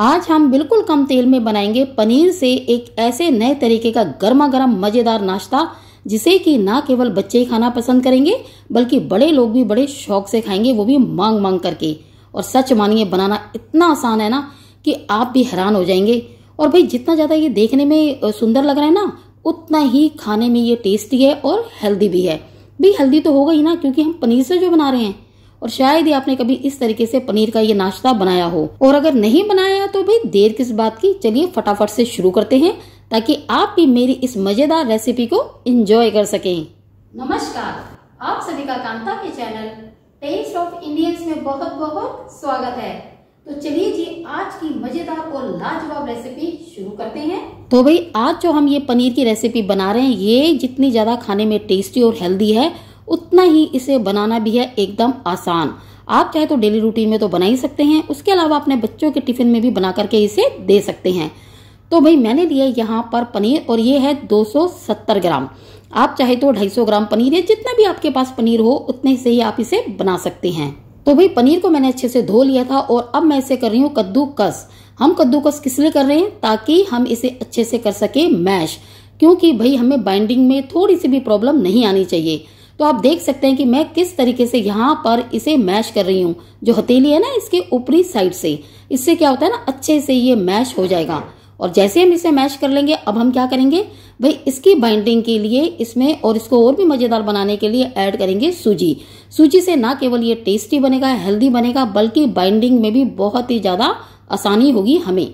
आज हम बिल्कुल कम तेल में बनाएंगे पनीर से एक ऐसे नए तरीके का गर्मा गर्म मजेदार नाश्ता जिसे कि ना केवल बच्चे ही खाना पसंद करेंगे बल्कि बड़े लोग भी बड़े शौक से खाएंगे वो भी मांग मांग करके और सच मानिए बनाना इतना आसान है ना कि आप भी हैरान हो जाएंगे और भाई जितना ज़्यादा ये देखने में सुंदर लग रहा है ना उतना ही खाने में ये टेस्टी है और हेल्दी भी है भी हेल्दी तो होगा ही ना क्योंकि हम पनीर से जो बना रहे हैं और शायद ही आपने कभी इस तरीके से पनीर का ये नाश्ता बनाया हो और अगर नहीं बनाया तो भाई देर किस बात की चलिए फटाफट से शुरू करते हैं ताकि आप भी मेरी इस मजेदार रेसिपी को एंजॉय कर सकें नमस्कार आप सभी का कांता के चैनल टेस्ट ऑफ इंडियंस में बहुत बहुत स्वागत है तो चलिए जी आज की मजेदार और लाजवाब रेसिपी शुरू करते हैं तो भाई आज जो हम ये पनीर की रेसिपी बना रहे हैं ये जितनी ज्यादा खाने में टेस्टी और हेल्दी है उतना ही इसे बनाना भी है एकदम आसान आप चाहे तो डेली रूटीन में तो बना ही सकते हैं उसके अलावा अपने बच्चों के टिफिन में भी बना करके इसे दे सकते हैं तो भाई मैंने लिया यहाँ पर पनीर और ये है 270 ग्राम आप चाहे तो 250 ग्राम पनीर है जितना भी आपके पास पनीर हो उतने से ही आप इसे बना सकते हैं तो भाई पनीर को मैंने अच्छे से धो लिया था और अब मैं इसे कर रही हूँ कद्दूकस हम कद्दूकस किस लिए कर रहे हैं ताकि हम इसे अच्छे से कर सके मैश क्योंकि भाई हमें बाइंडिंग में थोड़ी सी भी प्रॉब्लम नहीं आनी चाहिए तो आप देख सकते हैं कि मैं किस तरीके से यहाँ पर इसे मैश कर रही हूँ जो हथेली है ना इसके ऊपरी साइड से इससे क्या होता है ना अच्छे से ये मैश हो जाएगा और जैसे हम इसे मैश कर लेंगे अब हम क्या करेंगे भाई इसकी बाइंडिंग के लिए इसमें और इसको और भी मज़ेदार बनाने के लिए ऐड करेंगे सूजी सूजी से ना केवल ये टेस्टी बनेगा हेल्दी बनेगा बल्कि बाइंडिंग में भी बहुत ही ज़्यादा आसानी होगी हमें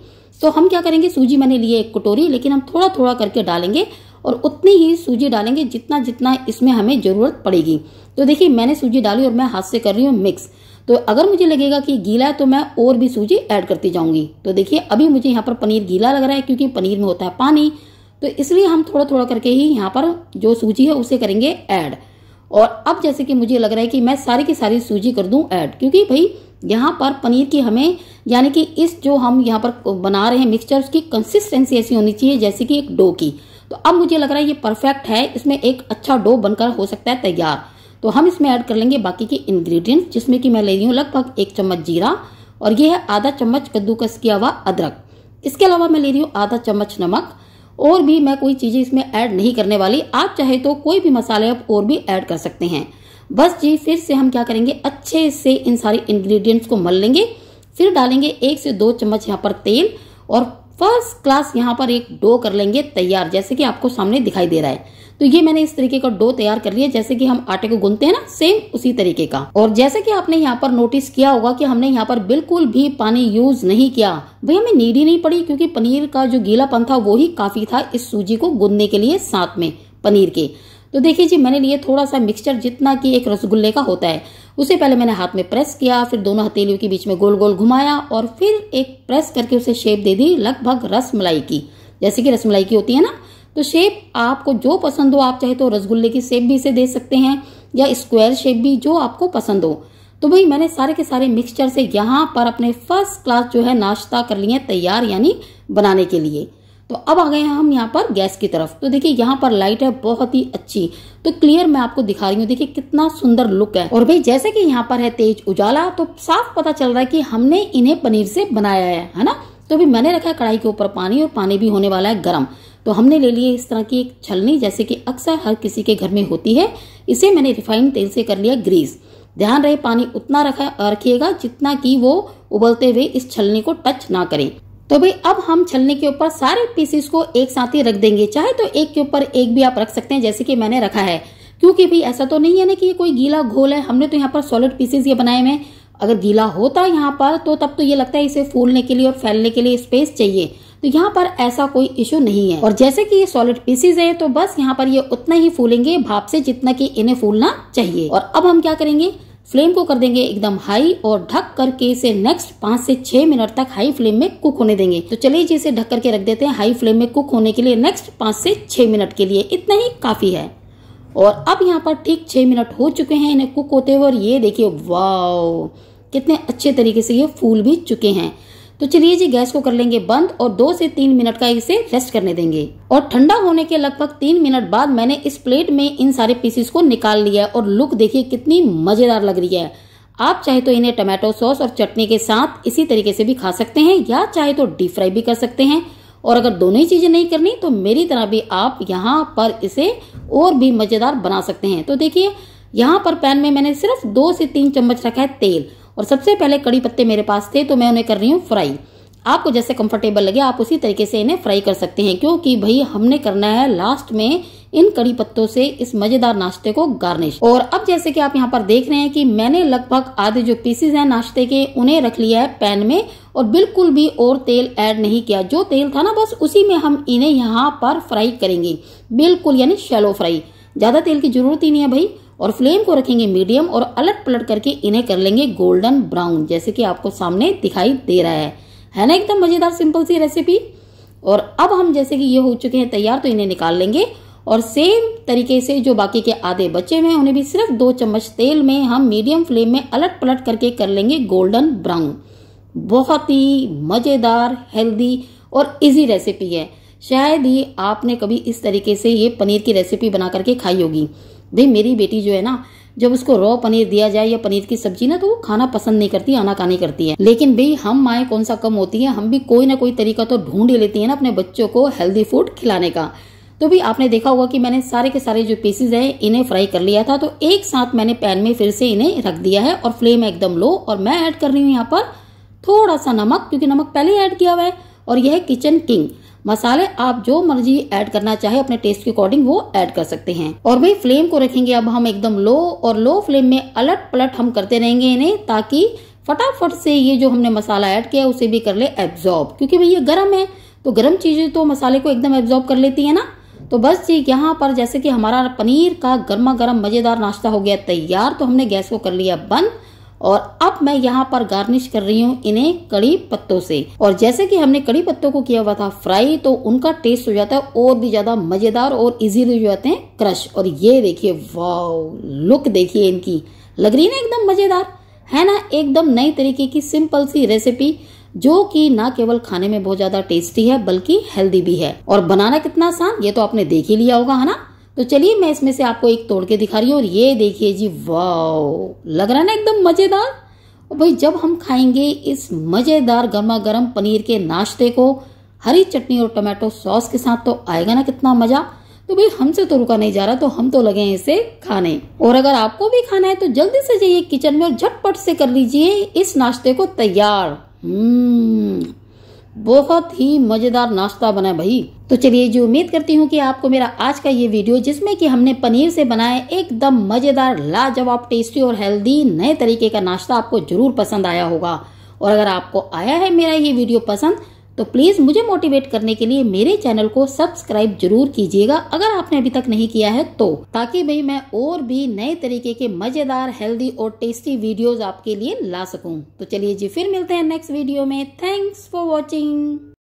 तो हम क्या करेंगे सूजी मैंने लिए एक कटोरी लेकिन हम थोड़ा थोड़ा करके डालेंगे और उतनी ही सूजी डालेंगे जितना जितना इसमें हमें ज़रूरत पड़ेगी तो देखिए मैंने सूजी डाली और मैं हाथ से कर रही हूँ मिक्स तो अगर मुझे लगेगा कि गीला है तो मैं और भी सूजी ऐड करती जाऊंगी तो देखिए अभी मुझे यहाँ पर पनीर गीला लग रहा है क्योंकि पनीर में होता है पानी तो इसलिए हम थोड़ा थोड़ा करके ही यहाँ पर जो सूजी है उसे करेंगे ऐड और अब जैसे कि मुझे लग रहा है कि मैं सारी की सारी सूजी कर दूं ऐड क्योंकि भाई यहाँ पर पनीर की हमें यानी कि इस जो हम यहाँ पर बना रहे हैं मिक्सचर उसकी कंसिस्टेंसी ऐसी होनी चाहिए जैसे कि एक डो की तो अब मुझे लग रहा है ये परफेक्ट है इसमें एक अच्छा डो बनकर हो सकता है तैयार तो हम इसमें ऐड कर लेंगे बाकी के इंग्रेडिएंट्स जिसमें कि मैं ले रही हूँ लगभग एक चम्मच जीरा और ये है आधा चम्मच कद्दूकस किया हुआ अदरक इसके अलावा मैं ले रही हूँ आधा चम्मच नमक और भी मैं कोई चीज़ें इसमें ऐड नहीं करने वाली आप चाहे तो कोई भी मसाले आप और भी ऐड कर सकते हैं बस जी फिर से हम क्या करेंगे अच्छे से इन सारे इंग्रेडिएंट्स को मल लेंगे फिर डालेंगे एक से दो चम्मच यहाँ पर तेल और फर्स्ट क्लास यहाँ पर एक डो कर लेंगे तैयार जैसे कि आपको सामने दिखाई दे रहा है तो ये मैंने इस तरीके का डो तैयार कर लिया जैसे कि हम आटे को गुनते हैं ना सेम उसी तरीके का और जैसे कि आपने यहाँ पर नोटिस किया होगा कि हमने यहाँ पर बिल्कुल भी पानी यूज नहीं किया भाई हमें नीड ही नहीं पड़ी क्योंकि पनीर का जो गीलापन था वो ही काफी था इस सूजी को गूंदने के लिए साथ में पनीर के तो देखिये जी मैंने लिए थोड़ा सा मिक्सचर जितना की एक रसगुल्ले का होता है उसे पहले मैंने हाथ में प्रेस किया फिर दोनों हथेलियों के बीच में गोल गोल घुमाया और फिर एक प्रेस करके उसे शेप दे दी लगभग रस मलाई की जैसे कि रस मलाई की होती है ना तो शेप आपको जो पसंद हो आप चाहे तो रसगुल्ले की शेप भी इसे दे सकते हैं या स्क्वायर शेप भी जो आपको पसंद हो तो भाई मैंने सारे के सारे मिक्सचर से यहाँ पर अपने फर्स्ट क्लास जो है नाश्ता कर लिए तैयार यानी बनाने के लिए तो अब आ गए हैं हम यहाँ पर गैस की तरफ तो देखिए यहाँ पर लाइट है बहुत ही अच्छी तो क्लियर मैं आपको दिखा रही हूँ देखिए कितना सुंदर लुक है और भाई जैसे कि यहाँ पर है तेज उजाला तो साफ पता चल रहा है कि हमने इन्हें पनीर से बनाया है है ना तो अभी मैंने रखा है कढ़ाई के ऊपर पानी और पानी भी होने वाला है गर्म तो हमने ले लिए इस तरह की एक छलनी जैसे की अक्सर हर किसी के घर में होती है इसे मैंने रिफाइंड तेल से कर लिया ग्रीस ध्यान रहे पानी उतना रखा रखिएगा जितना कि वो उबलते हुए इस छलनी को टच ना करें तो भाई अब हम छलने के ऊपर सारे पीसीस को एक साथ ही रख देंगे चाहे तो एक के ऊपर एक भी आप रख सकते हैं जैसे कि मैंने रखा है क्योंकि भाई ऐसा तो नहीं है ना कि ये कोई गीला घोल है हमने तो यहाँ पर सॉलिड पीसेस ये बनाए हुए हैं अगर गीला होता यहाँ पर तो तब तो ये लगता है इसे फूलने के लिए और फैलने के लिए स्पेस चाहिए तो यहाँ पर ऐसा कोई इश्यू नहीं है और जैसे कि ये सॉलिड पीसेज है तो बस यहाँ पर ये उतना ही फूलेंगे भाप से जितना कि इन्हें फूलना चाहिए और अब हम क्या करेंगे फ्लेम को कर देंगे एकदम हाई और ढक करके इसे नेक्स्ट पांच से छह मिनट तक हाई फ्लेम में कुक होने देंगे तो चलिए जी इसे ढक करके रख देते हैं हाई फ्लेम में कुक होने के लिए नेक्स्ट पांच से छह मिनट के लिए इतना ही काफी है और अब यहाँ पर ठीक छह मिनट हो चुके हैं इन्हें कुक होते हुए और ये देखिए वाओ कितने अच्छे तरीके से ये फूल भी चुके हैं तो चलिए जी गैस को कर लेंगे बंद और दो से तीन मिनट का इसे रेस्ट करने देंगे और ठंडा होने के लगभग तीन मिनट बाद मैंने इस प्लेट में इन सारे पीसेस को निकाल लिया और लुक देखिए कितनी मजेदार लग रही है आप चाहे तो इन्हें टमाटो सॉस और चटनी के साथ इसी तरीके से भी खा सकते हैं या चाहे तो डीप फ्राई भी कर सकते हैं और अगर दोनों ही चीज़ें नहीं करनी तो मेरी तरह भी आप यहाँ पर इसे और भी मज़ेदार बना सकते हैं तो देखिए यहाँ पर पैन में मैंने सिर्फ दो से तीन चम्मच रखा है तेल और सबसे पहले कड़ी पत्ते मेरे पास थे तो मैं उन्हें कर रही हूँ फ्राई आपको जैसे कंफर्टेबल लगे आप उसी तरीके से इन्हें फ्राई कर सकते हैं क्योंकि भाई हमने करना है लास्ट में इन कड़ी पत्तों से इस मजेदार नाश्ते को गार्निश और अब जैसे कि आप यहाँ पर देख रहे हैं कि मैंने लगभग आधे जो पीसेज हैं नाश्ते के उन्हें रख लिया है पैन में और बिल्कुल भी और तेल ऐड नहीं किया जो तेल था ना बस उसी में हम इन्हें यहाँ पर फ्राई करेंगे बिल्कुल यानी शेलो फ्राई ज्यादा तेल की जरूरत ही नहीं है भाई और फ्लेम को रखेंगे मीडियम और अलट पलट करके इन्हें कर लेंगे गोल्डन ब्राउन जैसे कि आपको सामने दिखाई दे रहा है है ना एकदम मजेदार सिंपल सी रेसिपी और अब हम जैसे कि ये हो चुके हैं तैयार तो इन्हें निकाल लेंगे और सेम तरीके से जो बाकी के आधे बचे हुए हैं उन्हें भी सिर्फ दो चम्मच तेल में हम मीडियम फ्लेम में अलट पलट करके कर लेंगे गोल्डन ब्राउन बहुत ही मज़ेदार हेल्दी और इजी रेसिपी है शायद ही आपने कभी इस तरीके से ये पनीर की रेसिपी बना करके खाई होगी भाई मेरी बेटी जो है ना जब उसको रॉ पनीर दिया जाए या पनीर की सब्जी ना तो वो खाना पसंद नहीं करती आनाकानी करती है लेकिन भाई हम माएँ कौन सा कम होती है हम भी कोई ना कोई तरीका तो ढूंढ ही लेती है ना अपने बच्चों को हेल्दी फूड खिलाने का तो भी आपने देखा होगा कि मैंने सारे के सारे जो पीसेज हैं इन्हें फ्राई कर लिया था तो एक साथ मैंने पैन में फिर से इन्हें रख दिया है और फ्लेम एकदम लो और मैं ऐड कर रही हूँ यहाँ पर थोड़ा सा नमक क्योंकि नमक पहले ऐड किया हुआ है और यह है किचन किंग मसाले आप जो मर्जी ऐड करना चाहे अपने टेस्ट के अकॉर्डिंग वो ऐड कर सकते हैं और भाई फ्लेम को रखेंगे अब हम एकदम लो और लो फ्लेम में अलट पलट हम करते रहेंगे इन्हें ताकि फटाफट से ये जो हमने मसाला ऐड किया उसे भी कर ले एब्जॉर्ब क्योंकि भाई ये गर्म है तो गर्म चीजें तो मसाले को एकदम एब्जॉर्ब कर लेती है ना तो बस जी यहाँ पर जैसे कि हमारा पनीर का गर्मा गर्म मजेदार नाश्ता हो गया तैयार तो हमने गैस को कर लिया बंद और अब मैं यहाँ पर गार्निश कर रही हूँ इन्हें कड़ी पत्तों से और जैसे कि हमने कड़ी पत्तों को किया हुआ था फ्राई तो उनका टेस्ट हो जाता है और भी ज्यादा मजेदार और इजीली हो जाते हैं क्रश और ये देखिए वाओ लुक देखिए इनकी लग रही ना एकदम मजेदार है ना एकदम नई तरीके की सिंपल सी रेसिपी जो कि ना केवल खाने में बहुत ज्यादा टेस्टी है बल्कि हेल्दी भी है और बनाना कितना आसान ये तो आपने देख ही लिया होगा है ना तो चलिए मैं इसमें से आपको एक तोड़ के दिखा रही हूँ और ये देखिए जी वाओ लग रहा है ना एकदम मज़ेदार और भाई जब हम खाएंगे इस मज़ेदार गर्मा गर्म पनीर के नाश्ते को हरी चटनी और टमाटो सॉस के साथ तो आएगा ना कितना मज़ा तो भाई हमसे तो रुका नहीं जा रहा तो हम तो लगे हैं इसे खाने और अगर आपको भी खाना है तो जल्दी से जाइए किचन में और झटपट से कर लीजिए इस नाश्ते को तैयार हम्म बहुत ही मजेदार नाश्ता बना भाई तो चलिए जी उम्मीद करती हूँ कि आपको मेरा आज का ये वीडियो जिसमें कि हमने पनीर से बनाए एकदम मजेदार लाजवाब टेस्टी और हेल्दी नए तरीके का नाश्ता आपको जरूर पसंद आया होगा और अगर आपको आया है मेरा ये वीडियो पसंद तो प्लीज़ मुझे मोटिवेट करने के लिए मेरे चैनल को सब्सक्राइब जरूर कीजिएगा अगर आपने अभी तक नहीं किया है तो ताकि भाई मैं और भी नए तरीके के मज़ेदार हेल्दी और टेस्टी वीडियोज आपके लिए ला सकूँ तो चलिए जी फिर मिलते हैं नेक्स्ट वीडियो में थैंक्स फॉर वॉचिंग